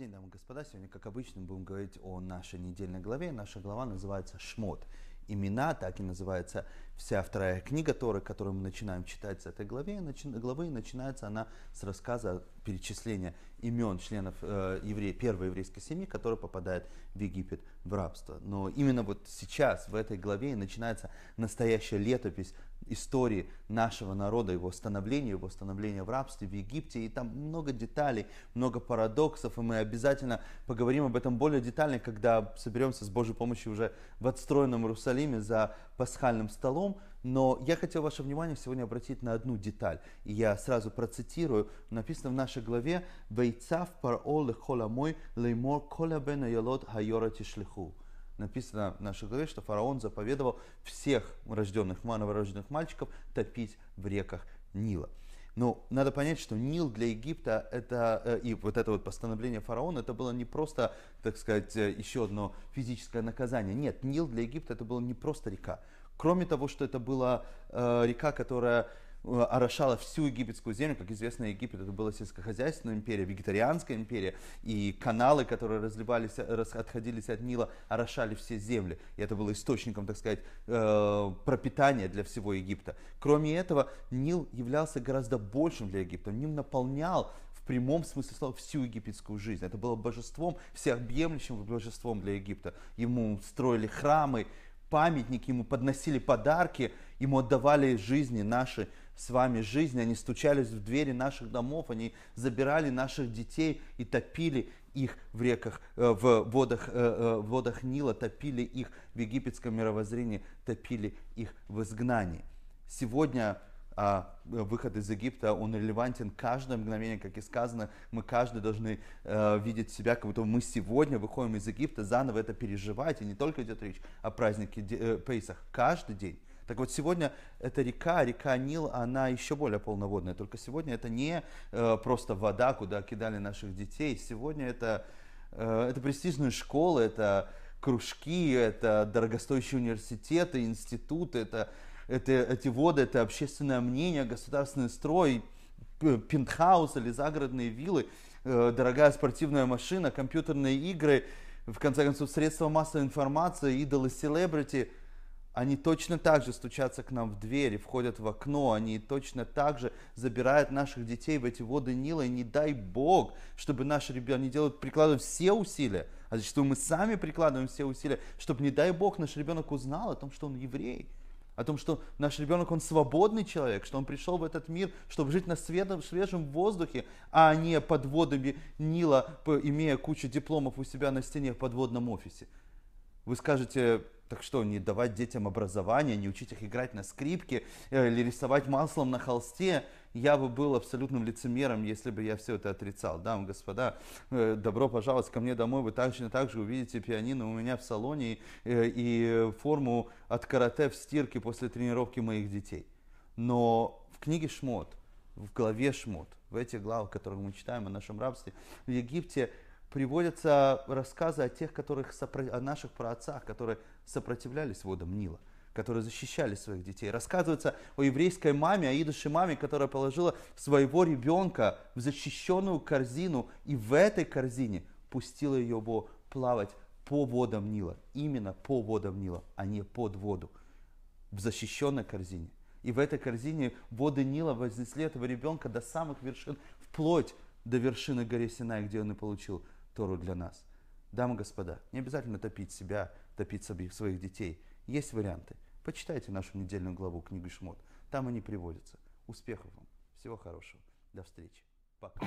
Добрый день, дамы и господа. Сегодня, как обычно, будем говорить о нашей недельной главе. Наша глава называется «Шмот». Имена, так и называется вся вторая книга Торы, которую мы начинаем читать с этой главы. Начи... главы начинается она с рассказа перечисления имен членов э, евре, первой еврейской семьи, которая попадает в Египет в рабство. Но именно вот сейчас, в этой главе, начинается настоящая летопись истории нашего народа, его становления, его становления в рабстве в Египте. И там много деталей, много парадоксов, и мы обязательно поговорим об этом более детально, когда соберемся с Божьей помощью уже в отстроенном Иерусалиме за пасхальным столом. Но я хотел ваше внимание сегодня обратить на одну деталь. И я сразу процитирую. Написано в нашей главе «Вейцав паро лехола мой леймор коля бен ялот хайора тишлиху». Написано в нашей главе, что фараон заповедовал всех рожденных, новорожденных мальчиков топить в реках Нила. Но надо понять, что Нил для Египта это э, и вот это вот постановление фараона это было не просто, так сказать, э, еще одно физическое наказание. Нет, Нил для Египта это было не просто река. Кроме того, что это была э, река, которая э, орошала всю египетскую землю. Как известно, Египет это была сельскохозяйственная империя, вегетарианская империя, и каналы, которые разливались, отходились от Нила, орошали все земли. И это было источником, так сказать, э, пропитания для всего Египта. Кроме этого, Нил являлся гораздо большим для Египта. Он наполнял в прямом смысле слова всю египетскую жизнь. Это было божеством, всеобъемлющим божеством для Египта. Ему строили храмы, памятник ему, подносили подарки, ему отдавали жизни наши с вами жизни, они стучались в двери наших домов, они забирали наших детей и топили их в реках, э, в водах, э, э, в водах Нила, топили их в египетском мировоззрении, топили их в изгнании. Сегодня а э, выход из Египта, он релевантен каждое мгновение, как и сказано, мы каждый должны э, видеть себя, как будто мы сегодня выходим из Египта, заново это переживать, и не только идет речь о празднике э, Пейсах, каждый день. Так вот, сегодня эта река, река Нил, она еще более полноводная. Только сегодня это не э, просто вода, куда кидали наших детей. Сегодня это, э, это престижные школы, это кружки, это дорогостоящие университеты, институты, это, это эти воды, это общественное мнение, государственный строй, пентхаус или загородные виллы, э, дорогая спортивная машина, компьютерные игры, в конце концов, средства массовой информации, идолы селебрити – они точно так же стучатся к нам в двери, входят в окно, они точно так же забирают наших детей в эти воды Нила, и не дай Бог, чтобы наши ребята не делают, прикладывают все усилия, а зачастую мы сами прикладываем все усилия, чтобы, не дай Бог, наш ребенок узнал о том, что он еврей, о том, что наш ребенок, он свободный человек, что он пришел в этот мир, чтобы жить на светом, свежем воздухе, а не под водами Нила, имея кучу дипломов у себя на стене в подводном офисе. Вы скажете, так что, не давать детям образование, не учить их играть на скрипке э, или рисовать маслом на холсте? Я бы был абсолютным лицемером, если бы я все это отрицал. Дамы и господа, э, добро пожаловать ко мне домой. Вы точно так же увидите пианино у меня в салоне э, и форму от карате в стирке после тренировки моих детей. Но в книге «Шмот», в главе «Шмот», в этих главах, которые мы читаем о нашем рабстве, в Египте – приводятся рассказы о тех, которых, сопро... о наших праотцах, которые сопротивлялись водам Нила, которые защищали своих детей. Рассказывается о еврейской маме, о аидуши маме, которая положила своего ребенка в защищенную корзину и в этой корзине пустила его плавать по водам Нила, именно по водам Нила, а не под воду, в защищенной корзине. И в этой корзине воды Нила вознесли этого ребенка до самых вершин, вплоть до вершины горы Синай, где он и получил Тору для нас. Дамы и господа, не обязательно топить себя, топить своих детей. Есть варианты. Почитайте нашу недельную главу книги Шмот. Там они приводятся. Успехов вам. Всего хорошего. До встречи. Пока.